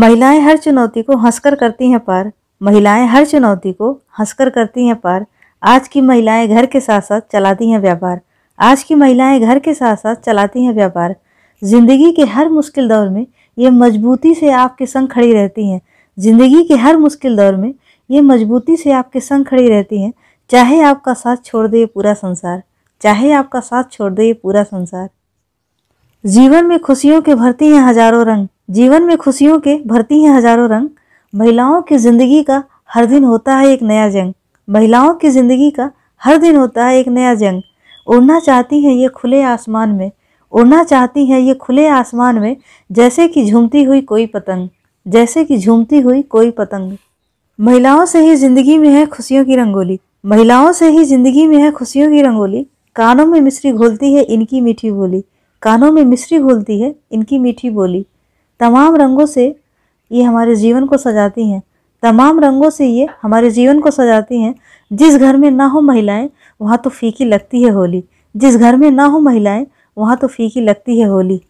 महिलाएं हर चुनौती को हंसकर करती हैं पार महिलाएं हर चुनौती को हंसकर करती हैं पार आज की महिलाएं घर के साथ साथ चलाती हैं व्यापार आज की महिलाएं घर के साथ साथ चलाती हैं व्यापार जिंदगी के हर मुश्किल दौर में ये मजबूती से आपके संग खड़ी रहती हैं जिंदगी के हर मुश्किल दौर में ये मजबूती से आपके संग खड़ी रहती हैं चाहे आपका साथ छोड़ दे ये पूरा संसार चाहे आपका साथ छोड़ दे ये पूरा संसार जीवन में खुशियों के भरती हैं हजारों रंग जीवन में खुशियों के भरती हैं हजारों रंग महिलाओं की जिंदगी का हर दिन होता है एक नया जंग महिलाओं की जिंदगी का हर दिन होता है एक नया जंग उड़ना चाहती हैं ये खुले आसमान में उड़ना चाहती हैं ये खुले आसमान में जैसे कि झूमती हुई कोई पतंग जैसे कि झूमती हुई कोई पतंग महिलाओं से ही जिंदगी में है खुशियों की रंगोली महिलाओं से ही जिंदगी में है खुशियों की रंगोली कानों में मिश्री घोलती है इनकी मीठी बोली कानों में मिश्री घोलती है इनकी मीठी बोली तमाम रंगों से ये हमारे जीवन को सजाती हैं तमाम रंगों से ये हमारे जीवन को सजाती हैं जिस घर में ना हो महिलाएं वहाँ तो फीकी लगती है होली जिस घर में ना हो महिलाएं वहाँ तो फीकी लगती है होली